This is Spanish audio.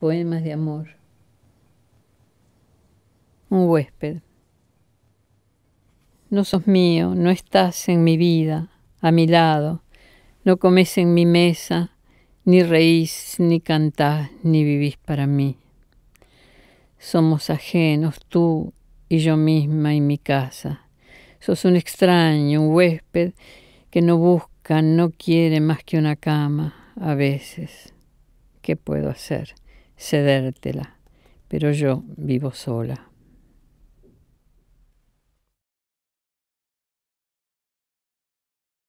poemas de amor. Un huésped. No sos mío, no estás en mi vida, a mi lado, no comes en mi mesa, ni reís, ni cantás, ni vivís para mí. Somos ajenos tú y yo misma y mi casa. Sos un extraño, un huésped que no busca, no quiere más que una cama a veces. ¿Qué puedo hacer? cedértela, pero yo vivo sola.